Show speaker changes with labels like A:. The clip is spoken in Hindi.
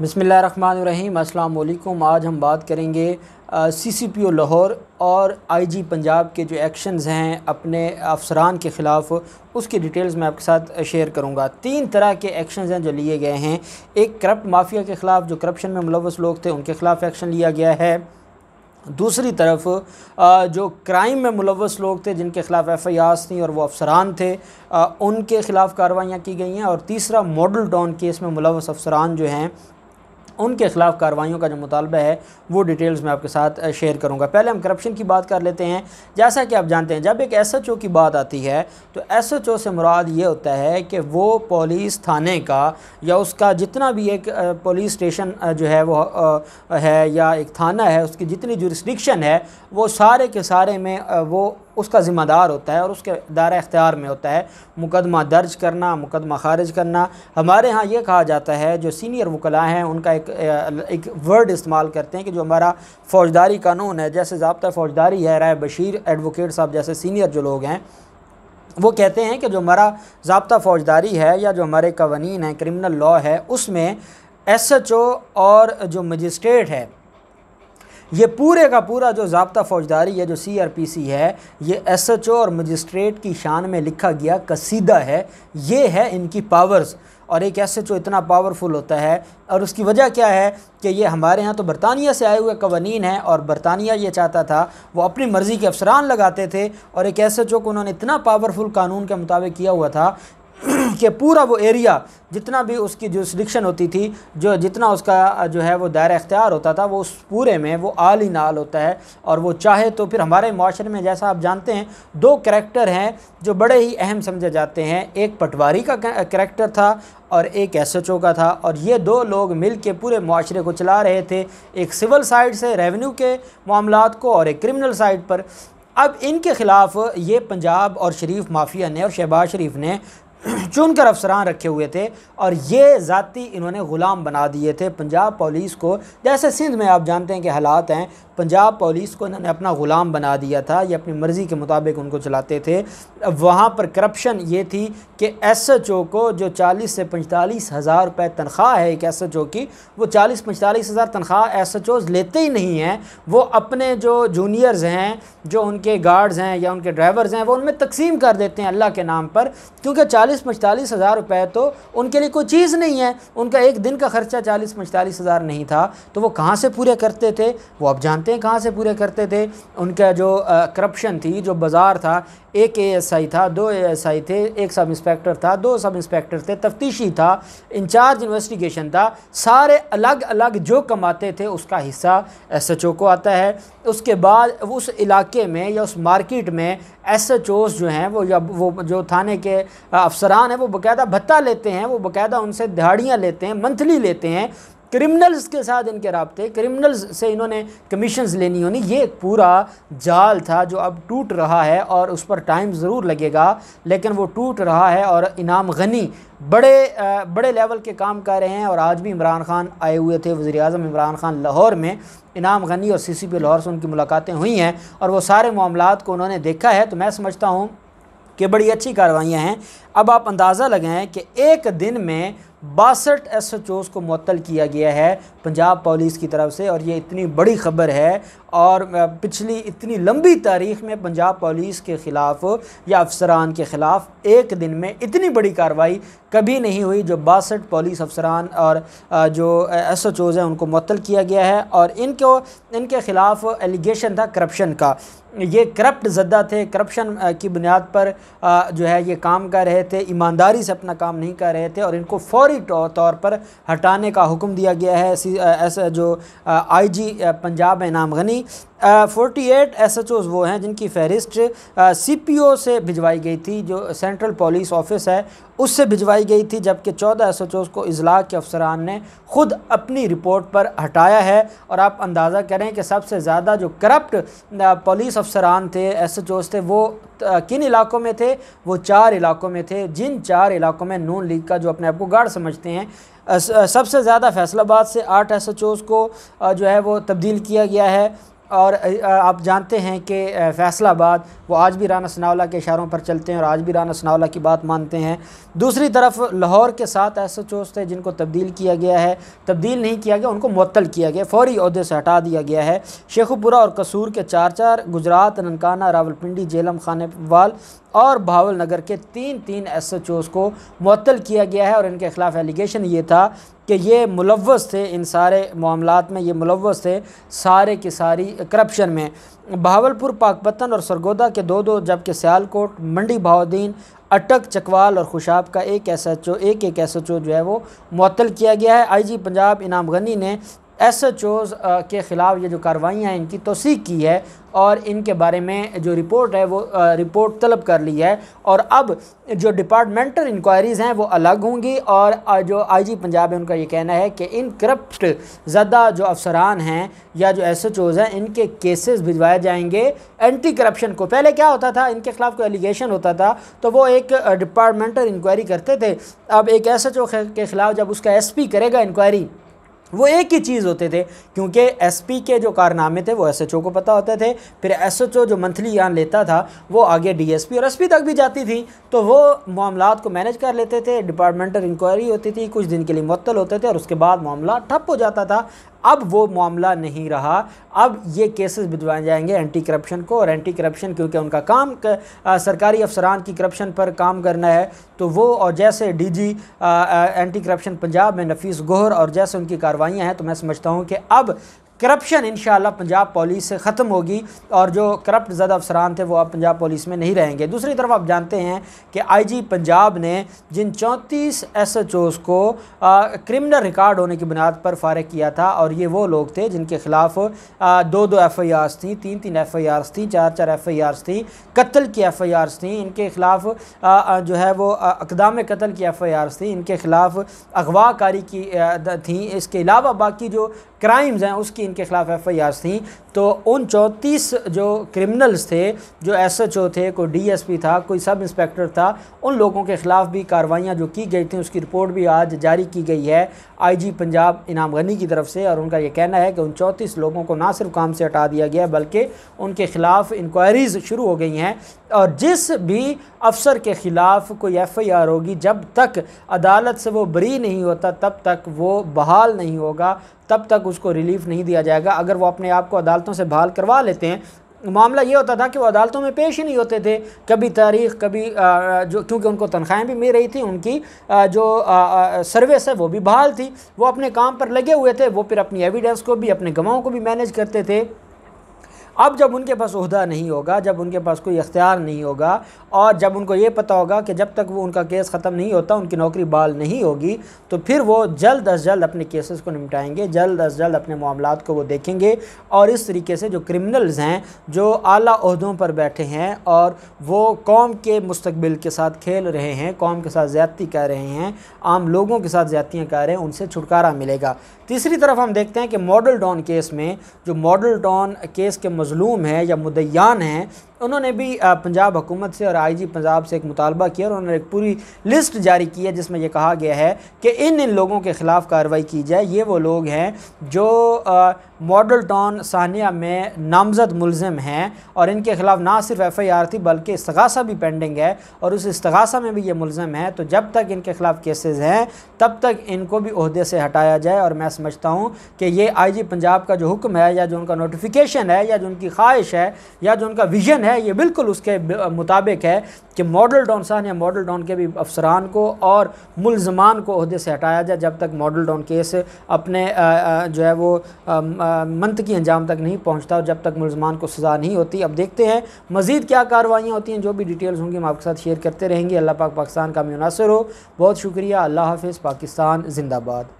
A: बसमीम अल्लाम आज हम बात करेंगे सी सी पी ओ लाहौर और आई जी पंजाब के जो एक्शंस हैं अपने अफसरान के ख़िलाफ़ उसके डिटेल्स मैं आपके साथ शेयर करूंगा तीन तरह के एक्शंस हैं जो लिए गए हैं एक करप्ट माफिया के ख़िलाफ़ जो करप्शन में मुलवस लोग थे उनके ख़िलाफ़ एक्शन लिया गया है दूसरी तरफ जो क्राइम में मुलवस लोग थे जिनके ख़िलाफ़ एफ आई आर्स थी और वो अफसरान थे उनके ख़िलाफ़ कार्रवाइयाँ की गई हैं और तीसरा मॉडल टाउन केस में मुलवस अफसरान जो हैं उनके खिलाफ कार्रवाइयों का जो मुतालबा है वो डिटेल्स में आपके साथ शेयर करूँगा पहले हम करप्शन की बात कर लेते हैं जैसा कि आप जानते हैं जब एक एस एच ओ की बात आती है तो एस एच ओ से मुराद ये होता है कि वो पुलिस थाने का या उसका जितना भी एक पुलिस स्टेशन जो है वो है या एक थाना है उसकी जितनी जुरिस्डिक्शन है वो सारे के सारे में वो उसका ज़िम्मेदार होता है और उसके दायरा इख्तियार में होता है मुकदमा दर्ज करना मुकदमा खारिज करना हमारे यहाँ ये कहा जाता है जो सीनियर वकला हैं उनका एक एक वर्ड इस्तेमाल करते हैं कि जो हमारा फ़ौजदारी कानून है जैसे जबता फ़ौजदारी है राय बशीर एडवोकेट साहब जैसे सीनियर जो लोग हैं वो कहते हैं कि जो हमारा जबता फ़ौजदारी है या जो हमारे कवानीन हैं क्रिमिनल लॉ है उसमें एस एच ओ और जो मजिस्ट्रेट है ये पूरे का पूरा जो जबता फौजदारी है जो सी आर पी सी है ये एस एच ओ और मजिस्ट्रेट की शान में लिखा गया कसीदा है ये है इनकी पावर्स और एक एस एच ओ इतना पावरफुल होता है और उसकी वजह क्या है कि ये हमारे यहाँ तो बरतानिया से आए हुए कवानीन हैं और बरतानिया ये चाहता था वो अपनी मर्ज़ी के अफसरान लगाते थे और एक एस एच ओ को उन्होंने इतना पावरफुल कानून के मुताबिक किया हुआ था कि पूरा वो एरिया जितना भी उसकी जो सिलेक्शन होती थी जो जितना उसका जो है वो दायरा इख्तियार होता था वो उस पूरे में वो आल ही नाल होता है और वो चाहे तो फिर हमारे माशरे में जैसा आप जानते हैं दो करैक्टर हैं जो बड़े ही अहम समझे जाते हैं एक पटवारी का करैक्टर था और एक एस एच ओ का था और ये दो लोग मिल के पूरे माशरे को चला रहे थे एक सिविल साइड से रेवन्यू के मामला को और एक क्रिमिनल साइड पर अब इनके ख़िलाफ़ ये पंजाब और शरीफ माफिया ने और शहबाज शरीफ ने चुनकर अफसरान रखे हुए थे और ये ज़ाती इन्होंने ग़ुलाम बना दिए थे पंजाब पुलिस को जैसे सिंध में आप जानते हैं कि हालात हैं पंजाब पुलिस को इन्होंने अपना ग़ुलाम बना दिया था ये अपनी मर्ज़ी के मुताबिक उनको चलाते थे वहाँ पर करप्शन ये थी कि एस एच ओ को जो चालीस से पैंतालीस हज़ार रुपये तनख्वाह है एक एस एच ओ की वो चालीस पैंतालीस हज़ार तनख्वाह एस एच ओज़ लेते ही नहीं हैं वो अपने जो जूनियर्स हैं जो उनके गार्ड्स हैं या उनके ड्राइवर्स हैं वो उनमें तकसीम कर देते हैं अल्लाह के नाम पर क्योंकि चालीस पैंतालीस हज़ार रुपये तो उनके लिए कोई चीज़ नहीं है उनका एक दिन का खर्चा चालीस पैंतालीस हज़ार नहीं था तो वो कहाँ से पूरे करते थे वो आप जानते हैं कहाँ से पूरे करते थे उनका जो करप्शन थी जो बाज़ार था एक एएसआई था दो एएसआई थे एक सब इंस्पेक्टर था दो सब इंस्पेक्टर थे तफ्तीशी था इंचार्ज इन्वेस्टिगेशन था सारे अलग अलग जो कमाते थे उसका हिस्सा एस एच ओ को आता है उसके बाद उस इलाके में या उस मार्केट में एस एच ओज जो हैं वो या वो जो थाने के अफसरान हैं वो बाकायदा भत्ता लेते हैं वो बाकायदा उनसे दिहाड़ियाँ लेते हैं मंथली लेते हैं क्रिमिनल्स के साथ इनके रबते क्रिमिनल्स से इन्होंने कमीशन लेनी होनी ये एक पूरा जाल था जो अब टूट रहा है और उस पर टाइम ज़रूर लगेगा लेकिन वो टूट रहा है और इनाम गनी बड़े बड़े लेवल के काम कर रहे हैं और आज भी इमरान खान आए हुए थे वज़ी अजम इमरान खान लाहौर में इनाम गनी और सी सी पी लाहौर से उनकी मुलाकातें हुई हैं और वो सारे मामला को उन्होंने देखा है तो मैं समझता हूँ कि बड़ी अच्छी कार्रवाइयाँ हैं अब आप अंदाज़ा लगाएं कि एक दिन में बासठ एस एच ओज़ को मअतल किया गया है पंजाब पुलिस की तरफ से और ये इतनी बड़ी ख़बर है और पिछली इतनी लंबी तारीख में पंजाब पुलिस के ख़िलाफ़ या अफसरान के ख़िलाफ़ एक दिन में इतनी बड़ी कार्रवाई कभी नहीं हुई जो बासठ पुलिस अफसरान और जो एस एच ओज़ हैं उनको मअतल किया गया है और इनको इनके ख़िलाफ़ एलिगेशन था करप्शन का ये करप्ट जद्दा थे करप्शन की बुनियाद पर जो है ये काम कर रहे थे ईमानदारी से अपना काम नहीं कर रहे थे और इनको फौरी तो तौर पर हटाने का हुक्म दिया गया है ऐसी जो आईजी पंजाब है नाम Gani forty eight S H Os वो हैं जिनकी फ़हरिस्त सी पी ओ से भिजवाई गई थी जो सेंट्रल पुलिस ऑफिस है उससे भिजवाई गई थी जबकि चौदह एस एच ओज़ को अजला के अफसरान ने ख़ुद अपनी रिपोर्ट पर हटाया है और आप अंदाज़ा करें कि सबसे ज़्यादा जो करप्ट पुलिस अफसरान थे एस एच ओज़ थे वो किन इलाकों में थे वो चार इलाकों में थे जिन चार इलाकों में नून लीग का जो अपने आप को गाढ़ समझते हैं सबसे ज़्यादा फैसलाबाद से आठ एस एच ओज़ को जो है वो तब्दील किया गया है और आप जानते हैं कि फैसलाबाद वो आज भी राना सनावला के इशारों पर चलते हैं और आज भी राना सनावला की बात मानते हैं दूसरी तरफ लाहौर के साथ ऐसे चोस थे जिनको तब्दील किया गया है तब्दील नहीं किया गया उनको मअतल किया गया फ़ौरी अहदे से हटा दिया गया है शेखुपुरा और कसूर के चार चार गुजरात ननकाना रावलपिंडी जेलम वाल और भावल नगर के तीन तीन एस एच ओज़ को मअतल किया गया है और इनके खिलाफ एलिगेशन ये था कि ये मुलवस थे इन सारे मामलों में ये मुलवस थे सारे की सारी करप्शन में बहावलपुर पाकपतन और सरगोदा के दो दो जबकि सयालकोट मंडी बहाद्दीन अटक चकवाल और खुशाब का एक एस एच ओ एक एक एस एच ओ जो है वो मअतल किया गया है आई जी पंजाब इनाम गनी ने एस एच ओज़ के ख़िलाफ़ ये जो कार्रवाइयाँ हैं इनकी तोसी की है और इनके बारे में जो रिपोर्ट है वो रिपोर्ट तलब कर ली है और अब जो डिपार्टमेंटल इंक्वायरीज़ हैं वो अलग होंगी और जो आईजी पंजाब है उनका ये कहना है कि इन करप्ट ज़्यादा जो अफसरान हैं या जो एस एच ओज़ हैं इनके केसेस भिजवाए जाएंगे एंटी करप्शन को पहले क्या होता था इनके ख़िलाफ़ कोई एलिगेशन होता था तो वो एक डिपार्टमेंटल इंक्वायरी करते थे अब एक एस एच ओ के ख़िलाफ़ जब उसका एस पी करेगा इंक्वायरी वो एक ही चीज़ होते थे क्योंकि एसपी के जो कारनामे थे वो एसएचओ को पता होते थे फिर एसएचओ जो मंथली यान लेता था वो आगे डीएसपी और एसपी तक भी जाती थी तो वो मामला को मैनेज कर लेते थे डिपार्टमेंटल इंक्वायरी होती थी कुछ दिन के लिए मुत्तल होते थे और उसके बाद मामला ठप हो जाता था अब वो मामला नहीं रहा अब ये केसेस भिजवाए जाएंगे एंटी करप्शन को और एंटी करप्शन क्योंकि उनका काम कर, आ, सरकारी अफसरान की करप्शन पर काम करना है तो वो और जैसे डीजी एंटी करप्शन पंजाब में नफीस गोहर और जैसे उनकी कार्रवाइयाँ हैं तो मैं समझता हूँ कि अब करप्शन इन पंजाब पुलिस से ख़त्म होगी और जो करप्ट ज़द अफसरान थे वो अब पंजाब पुलिस में नहीं रहेंगे दूसरी तरफ आप जानते हैं कि आईजी पंजाब ने जिन चौंतीस एस एच ओज़ को क्रिमिनल रिकॉर्ड होने की बुनियाद पर फारग किया था और ये वो लोग थे जिनके ख़िलाफ़ दो दो एफ़ आई आर्स थी तीन तीन एफ़ आई आर्स थी चार चार एफ़ आई आर्स थी कत्ल की एफ़ आई आर्स थी इनके ख़िलाफ़ जो है वो अकदाम कत्ल की एफ़ आई आर्स थी इनके ख़िलाफ़ अगवाकारी की थी इसके अलावा बाकी जो क्राइम्स हैं उसकी इनके खिलाफ एफ आई आर थी तो उन चौंतीस जो क्रिमिनल्स थे जो एस एच ओ थे कोई डी एस पी था कोई सब इंस्पेक्टर था उन लोगों के ख़िलाफ़ भी कार्रवाइयाँ जो की गई थी उसकी रिपोर्ट भी आज जारी की गई है आई जी पंजाब इनाम गनी की तरफ से और उनका ये कहना है कि उन चौंतीस लोगों को ना सिर्फ काम से हटा दिया गया बल्कि उनके ख़िलाफ़ इंक्वायरीज़ शुरू हो गई हैं और जिस भी अफसर के ख़िलाफ़ कोई एफ़ आई आर होगी जब तक अदालत से वो बरी नहीं होता तब तक वो बहाल नहीं होगा तब तक उसको रिलीफ़ नहीं दिया जाएगा अगर वो अपने आप को अदालत अदालतों से बहाल करवा लेते हैं मामला ये होता था कि वो अदालतों में पेश ही नहीं होते थे कभी तारीख कभी जो क्योंकि उनको तनख्वाहें भी मिल रही थी उनकी जो सर्विस है वो भी बहाल थी वो अपने काम पर लगे हुए थे वो फिर अपनी एविडेंस को भी अपने गवाहों को भी मैनेज करते थे अब जब उनके पास उहदा नहीं होगा जब उनके पास कोई इख्तियार नहीं होगा और जब उनको ये पता होगा कि जब तक वो उनका केस ख़त्म नहीं होता उनकी नौकरी बहाल नहीं होगी तो फिर वो जल्द अज जल्द अपने केसेस को निपटाएंगे जल्द अज जल्द अपने मामला को वो देखेंगे और इस तरीके से जो क्रिमिनल्स हैं जो अली अहदों पर बैठे हैं और वो कौम के मुस्तबिल के साथ खेल रहे हैं कौम के साथ ज़्यादती कर रहे हैं आम लोगों के साथ ज़्यादतियाँ कर रहे हैं उनसे छुटकारा मिलेगा तीसरी तरफ हम देखते हैं कि मॉडल डॉन केस में जो मॉडल डॉन केस के मज़लूम है या मुदैयान है उन्होंने भी पंजाब हुकूमत से और आईजी पंजाब से एक मुतालबा किया और उन्होंने एक पूरी लिस्ट जारी की है जिसमें यह कहा गया है कि इन इन लोगों के ख़िलाफ़ कार्रवाई की जाए ये वो लोग हैं जो मॉडल टाउन सानिया में नामजद मुलम हैं और इनके ख़िलाफ़ ना सिर्फ एफ़ आई आर थी बल्कि इसगासा भी पेंडिंग है और उस इसगासा में भी ये मुलम है तो जब तक इनके ख़िलाफ़ केसेज़ हैं तब तक इनको भी अहदे से हटाया जाए और मैं समझता हूँ कि ये आई जी पंजाब का जो हुक्म है या जो उनका नोटिफिकेशन है या जो उनकी ख्वाहिश है या जो उनका विजन है ये बिल्कुल उसके मुताबिक है कि मॉडल डॉन साहब या मॉडल डॉन के भी अफसरान को और मुलजमान को अहदे से हटाया जाए जब तक मॉडल डॉन केस अपने जो है वो की अंजाम तक नहीं पहुँचता और जब तक मुलजमान को सज़ा नहीं होती अब देखते हैं मज़ीद क्या कार्रवाइयाँ होती हैं जो भी डिटेल्स होंगी हम आपके साथ शेयर करते रहेंगे अल्लाह पाक पाकिस्तान का मुनासर हो बहुत शुक्रिया अल्लाह हाफिज़ पाकिस्तान जिंदाबाद